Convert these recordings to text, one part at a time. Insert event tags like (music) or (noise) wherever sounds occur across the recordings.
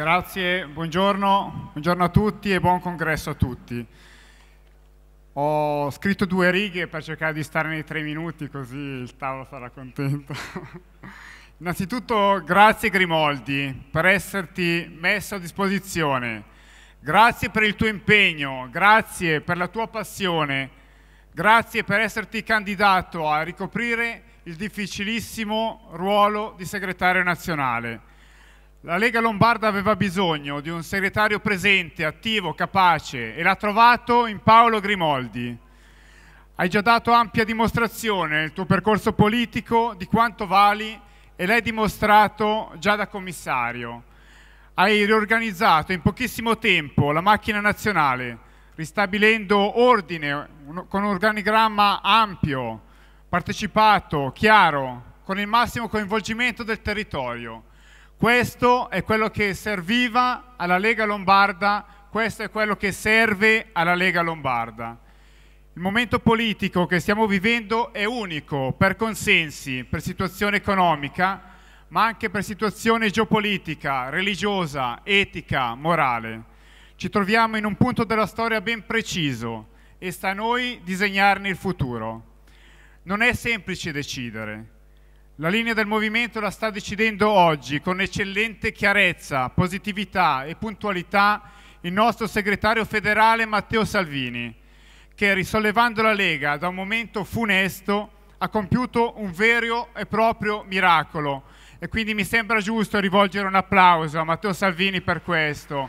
Grazie, buongiorno, buongiorno a tutti e buon congresso a tutti. Ho scritto due righe per cercare di stare nei tre minuti così il tavolo sarà contento. (laughs) Innanzitutto grazie Grimoldi per esserti messo a disposizione, grazie per il tuo impegno, grazie per la tua passione, grazie per esserti candidato a ricoprire il difficilissimo ruolo di segretario nazionale. La Lega Lombarda aveva bisogno di un segretario presente, attivo, capace e l'ha trovato in Paolo Grimoldi. Hai già dato ampia dimostrazione nel tuo percorso politico di quanto vali e l'hai dimostrato già da commissario. Hai riorganizzato in pochissimo tempo la macchina nazionale, ristabilendo ordine con un organigramma ampio, partecipato, chiaro, con il massimo coinvolgimento del territorio. Questo è quello che serviva alla Lega Lombarda, questo è quello che serve alla Lega Lombarda. Il momento politico che stiamo vivendo è unico per consensi, per situazione economica, ma anche per situazione geopolitica, religiosa, etica, morale. Ci troviamo in un punto della storia ben preciso e sta a noi disegnarne il futuro. Non è semplice decidere, la linea del movimento la sta decidendo oggi con eccellente chiarezza, positività e puntualità il nostro segretario federale Matteo Salvini, che risollevando la Lega da un momento funesto ha compiuto un vero e proprio miracolo e quindi mi sembra giusto rivolgere un applauso a Matteo Salvini per questo.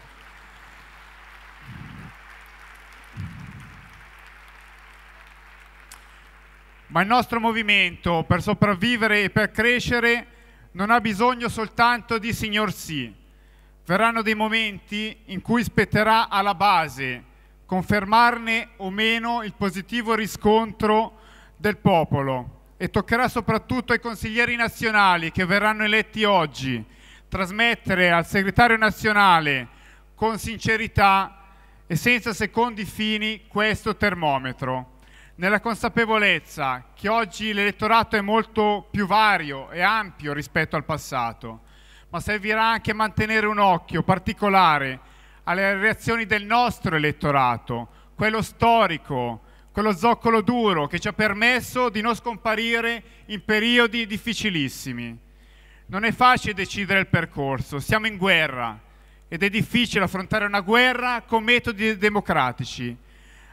Ma il nostro movimento per sopravvivere e per crescere non ha bisogno soltanto di signor sì. Verranno dei momenti in cui spetterà alla base confermarne o meno il positivo riscontro del popolo e toccherà soprattutto ai consiglieri nazionali che verranno eletti oggi trasmettere al segretario nazionale con sincerità e senza secondi fini questo termometro nella consapevolezza che oggi l'elettorato è molto più vario e ampio rispetto al passato, ma servirà anche mantenere un occhio particolare alle reazioni del nostro elettorato, quello storico, quello zoccolo duro che ci ha permesso di non scomparire in periodi difficilissimi. Non è facile decidere il percorso, siamo in guerra ed è difficile affrontare una guerra con metodi democratici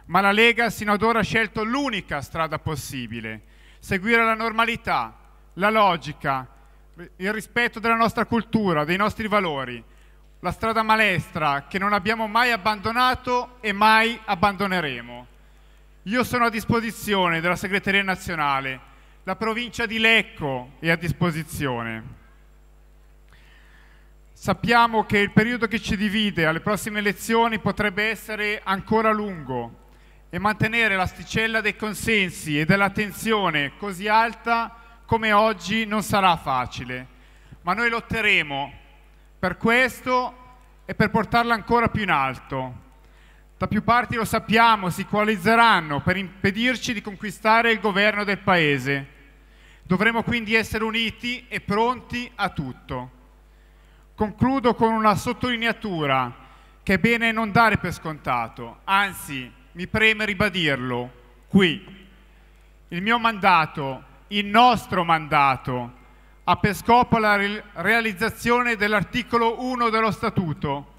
ma la Lega sino ad ora ha scelto l'unica strada possibile, seguire la normalità, la logica, il rispetto della nostra cultura, dei nostri valori, la strada malestra che non abbiamo mai abbandonato e mai abbandoneremo. Io sono a disposizione della Segreteria Nazionale, la provincia di Lecco è a disposizione. Sappiamo che il periodo che ci divide alle prossime elezioni potrebbe essere ancora lungo, e mantenere l'asticella dei consensi e dell'attenzione così alta come oggi non sarà facile, ma noi lotteremo per questo e per portarla ancora più in alto. Da più parti lo sappiamo, si coalizzeranno per impedirci di conquistare il governo del Paese. Dovremo quindi essere uniti e pronti a tutto. Concludo con una sottolineatura che è bene non dare per scontato, anzi mi preme ribadirlo qui. Il mio mandato, il nostro mandato, ha per scopo la realizzazione dell'articolo 1 dello Statuto,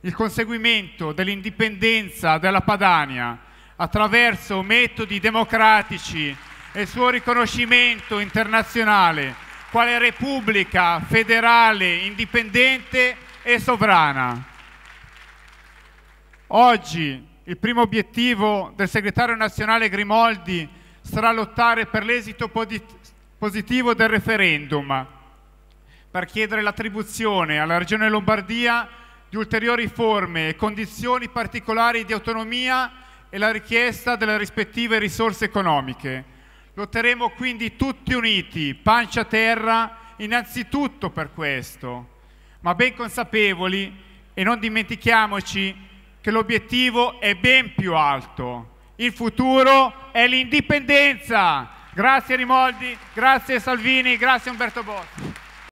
il conseguimento dell'indipendenza della Padania attraverso metodi democratici e il suo riconoscimento internazionale quale repubblica federale, indipendente e sovrana. Oggi il primo obiettivo del segretario nazionale Grimoldi sarà lottare per l'esito positivo del referendum per chiedere l'attribuzione alla Regione Lombardia di ulteriori forme e condizioni particolari di autonomia e la richiesta delle rispettive risorse economiche. Lotteremo quindi tutti uniti, pancia a terra, innanzitutto per questo, ma ben consapevoli e non dimentichiamoci che l'obiettivo è ben più alto. Il futuro è l'indipendenza. Grazie Rimoldi, grazie Salvini, grazie Umberto Bossi.